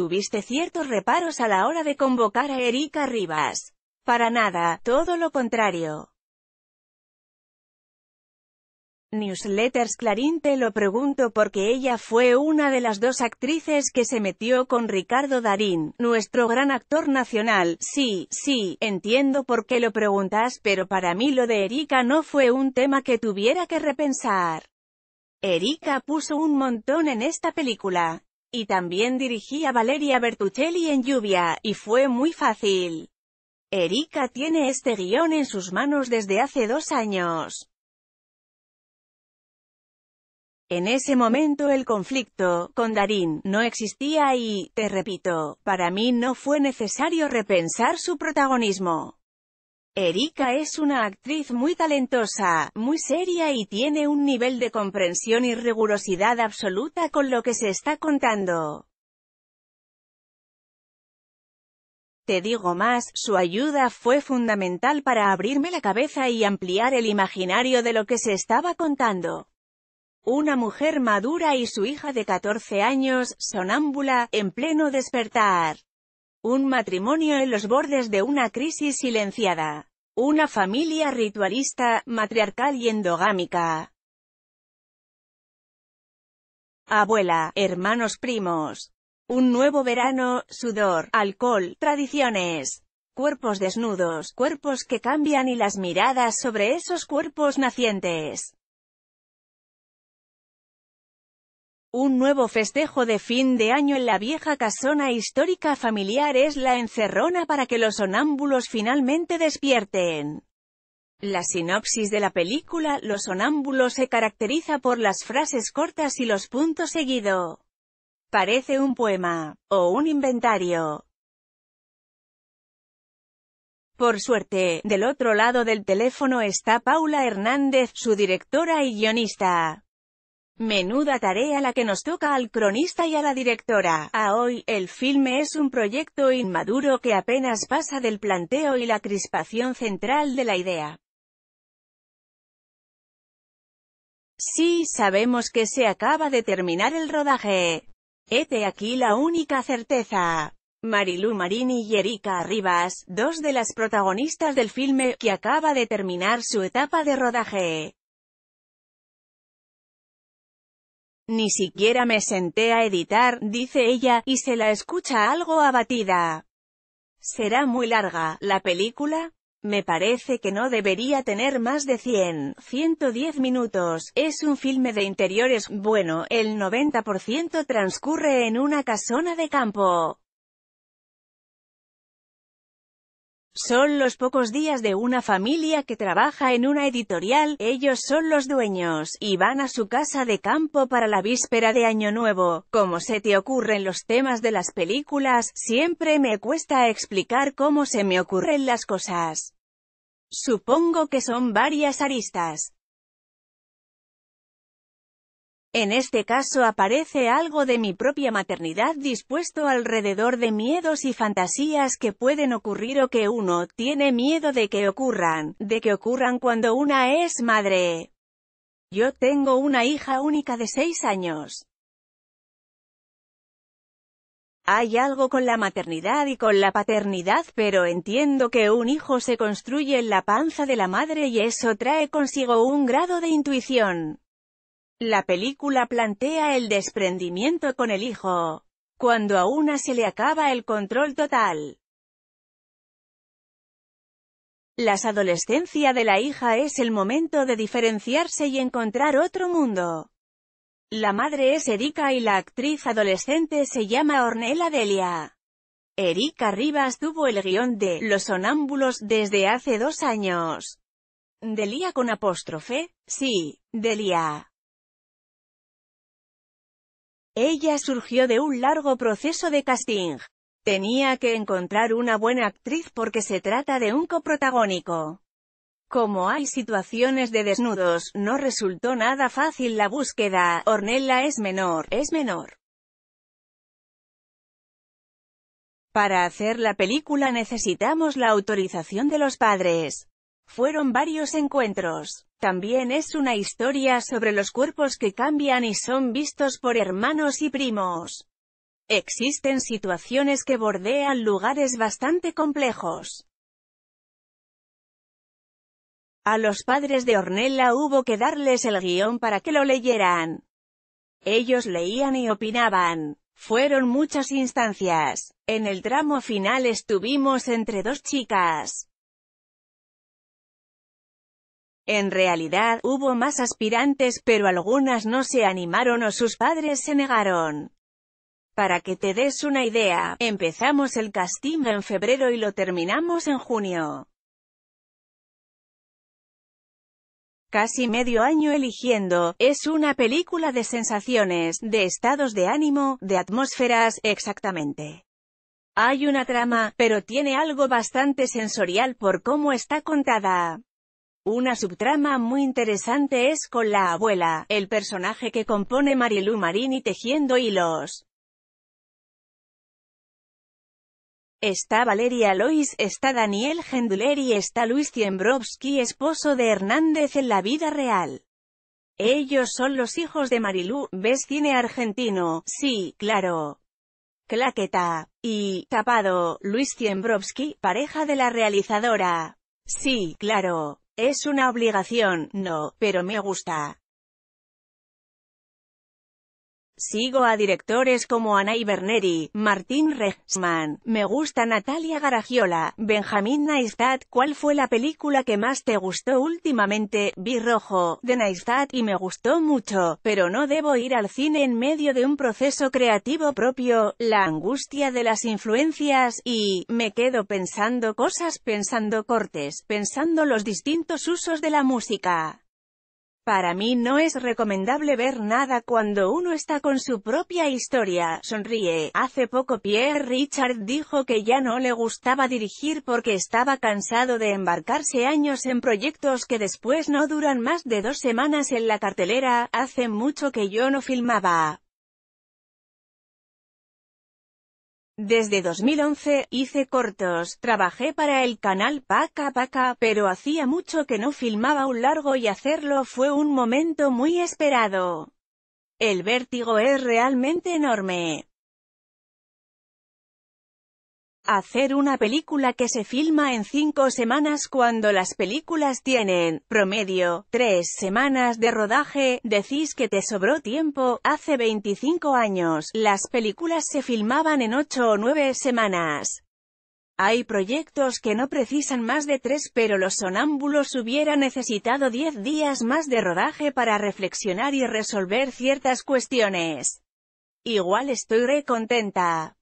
tuviste ciertos reparos a la hora de convocar a Erika Rivas. Para nada, todo lo contrario. Newsletters Clarín te lo pregunto porque ella fue una de las dos actrices que se metió con Ricardo Darín, nuestro gran actor nacional. Sí, sí, entiendo por qué lo preguntas pero para mí lo de Erika no fue un tema que tuviera que repensar. Erika puso un montón en esta película. Y también dirigí a Valeria Bertuccelli en Lluvia, y fue muy fácil. Erika tiene este guión en sus manos desde hace dos años. En ese momento el conflicto, con Darín, no existía y, te repito, para mí no fue necesario repensar su protagonismo. Erika es una actriz muy talentosa, muy seria y tiene un nivel de comprensión y rigurosidad absoluta con lo que se está contando. Te digo más, su ayuda fue fundamental para abrirme la cabeza y ampliar el imaginario de lo que se estaba contando. Una mujer madura y su hija de 14 años, sonámbula, en pleno despertar. Un matrimonio en los bordes de una crisis silenciada. Una familia ritualista, matriarcal y endogámica. Abuela, hermanos primos. Un nuevo verano, sudor, alcohol, tradiciones. Cuerpos desnudos, cuerpos que cambian y las miradas sobre esos cuerpos nacientes. Un nuevo festejo de fin de año en la vieja casona histórica familiar es la encerrona para que los sonámbulos finalmente despierten. La sinopsis de la película Los sonámbulos se caracteriza por las frases cortas y los puntos seguido. Parece un poema, o un inventario. Por suerte, del otro lado del teléfono está Paula Hernández, su directora y guionista. Menuda tarea la que nos toca al cronista y a la directora. A hoy, el filme es un proyecto inmaduro que apenas pasa del planteo y la crispación central de la idea. Sí, sabemos que se acaba de terminar el rodaje. Hete aquí la única certeza. Marilu Marini y Erika Rivas, dos de las protagonistas del filme, que acaba de terminar su etapa de rodaje. Ni siquiera me senté a editar, dice ella, y se la escucha algo abatida. ¿Será muy larga, la película? Me parece que no debería tener más de 100, 110 minutos, es un filme de interiores, bueno, el 90% transcurre en una casona de campo. Son los pocos días de una familia que trabaja en una editorial, ellos son los dueños, y van a su casa de campo para la víspera de Año Nuevo. Como se te ocurren los temas de las películas, siempre me cuesta explicar cómo se me ocurren las cosas. Supongo que son varias aristas. En este caso aparece algo de mi propia maternidad dispuesto alrededor de miedos y fantasías que pueden ocurrir o que uno tiene miedo de que ocurran, de que ocurran cuando una es madre. Yo tengo una hija única de seis años. Hay algo con la maternidad y con la paternidad pero entiendo que un hijo se construye en la panza de la madre y eso trae consigo un grado de intuición. La película plantea el desprendimiento con el hijo, cuando a una se le acaba el control total. Las adolescencia de la hija es el momento de diferenciarse y encontrar otro mundo. La madre es Erika y la actriz adolescente se llama Ornella Delia. Erika Rivas tuvo el guión de Los Sonámbulos desde hace dos años. Delia con apóstrofe, sí, Delia. Ella surgió de un largo proceso de casting. Tenía que encontrar una buena actriz porque se trata de un coprotagónico. Como hay situaciones de desnudos, no resultó nada fácil la búsqueda, Ornella es menor, es menor. Para hacer la película necesitamos la autorización de los padres. Fueron varios encuentros. También es una historia sobre los cuerpos que cambian y son vistos por hermanos y primos. Existen situaciones que bordean lugares bastante complejos. A los padres de Ornella hubo que darles el guión para que lo leyeran. Ellos leían y opinaban. Fueron muchas instancias. En el tramo final estuvimos entre dos chicas. En realidad, hubo más aspirantes pero algunas no se animaron o sus padres se negaron. Para que te des una idea, empezamos el casting en febrero y lo terminamos en junio. Casi medio año eligiendo, es una película de sensaciones, de estados de ánimo, de atmósferas, exactamente. Hay una trama, pero tiene algo bastante sensorial por cómo está contada. Una subtrama muy interesante es con la abuela, el personaje que compone Marilu Marini tejiendo hilos. Está Valeria Lois, está Daniel Gendler y está Luis Cienbrowski, esposo de Hernández en la vida real. Ellos son los hijos de Marilú, ¿ves cine argentino? Sí, claro. Claqueta. Y, tapado, Luis Cienbrowski, pareja de la realizadora. Sí, claro. Es una obligación, no, pero me gusta. Sigo a directores como Ana Iberneri, Martín Rexman, me gusta Natalia Garagiola, Benjamín Neistat. ¿Cuál fue la película que más te gustó últimamente? Vi Rojo, de Neistat y me gustó mucho, pero no debo ir al cine en medio de un proceso creativo propio, la angustia de las influencias, y, me quedo pensando cosas, pensando cortes, pensando los distintos usos de la música. Para mí no es recomendable ver nada cuando uno está con su propia historia, sonríe. Hace poco Pierre Richard dijo que ya no le gustaba dirigir porque estaba cansado de embarcarse años en proyectos que después no duran más de dos semanas en la cartelera, hace mucho que yo no filmaba. Desde 2011, hice cortos, trabajé para el canal Paca Paca, pero hacía mucho que no filmaba un largo y hacerlo fue un momento muy esperado. El vértigo es realmente enorme. Hacer una película que se filma en cinco semanas cuando las películas tienen, promedio, tres semanas de rodaje, decís que te sobró tiempo, hace 25 años, las películas se filmaban en ocho o nueve semanas. Hay proyectos que no precisan más de tres pero los sonámbulos hubiera necesitado 10 días más de rodaje para reflexionar y resolver ciertas cuestiones. Igual estoy re contenta,